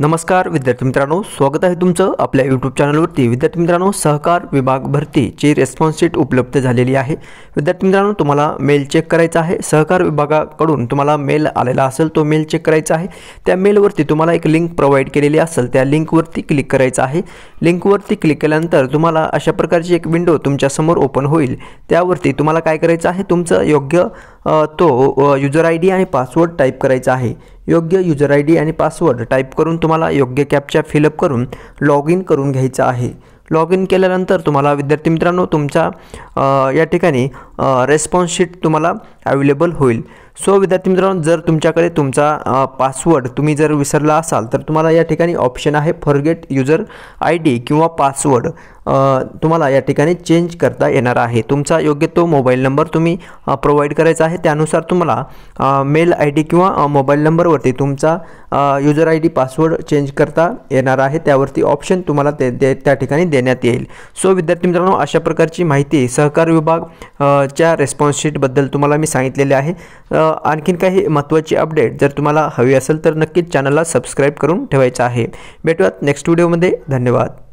नमस्कार विद्यार्थी मित्रांनो स्वागत आहे तुमचं आपल्या यूट्यूब चॅनलवरती विद्यार्थी मित्रांनो सहकार विभाग भरतीची रेस्पॉन्स शीट उपलब्ध झालेली आहे विद्यार्थी मित्रांनो तुम्हाला मेल चेक करायचा आहे सहकार विभागाकडून तुम्हाला मेल आलेला असेल तो मेल चेक करायचा आहे त्या मेलवरती तुम्हाला एक लिंक प्रोव्हाइड केलेली असेल त्या लिंकवरती क्लिक करायचं आहे लिंकवरती क्लिक केल्यानंतर तुम्हाला अशा प्रकारची एक विंडो तुमच्यासमोर ओपन होईल त्यावरती तुम्हाला काय करायचं आहे तुमचं योग्य तो युजर आय डी आणि पासवर्ड टाईप करायचा आहे योग्य युजर आय डी आणि पासवर्ड टाईप करून तुम्हाला योग्य कॅपच्या फिलअप करून लॉग इन करून घ्यायचं आहे लॉग इन केल्यानंतर तुम्हाला विद्यार्थी मित्रांनो तुमच्या या ठिकाणी रेस्पॉन्स शीट तुम्हाला अवेलेबल होईल सो विद्यार्थी मित्रांनो जर तुमच्याकडे तुमचा पासवर्ड तुम्ही जर विसरला असाल तर तुम्हाला या ठिकाणी ऑप्शन आहे फॉरगेट युजर आय डी किंवा पासवर्ड तुम्हाला या ठिकाणी चेंज करता येणार आहे तुमचा योग्य तो मोबाईल नंबर तुम्ही प्रोव्हाइड करायचा आहे त्यानुसार तुम्हाला मेल आय डी किंवा मोबाईल नंबरवरती तुमचा user I D password change करता येणार आहे त्यावरती ऑप्शन तुम्हाला ते दे त्या ठिकाणी देण्यात येईल सो विद्यार्थी मित्रांनो अशा प्रकारची माहिती सहकार विभाग च्या रेस्पॉन्स शीटबद्दल तुम्हाला मी सांगितलेले आहे आणखीन काही महत्त्वाची अपडेट जर तुम्हाला हवी असेल तर नक्कीच चॅनलला सबस्क्राईब करून ठेवायचं आहे भेटूयात नेक्स्ट व्हिडिओमध्ये धन्यवाद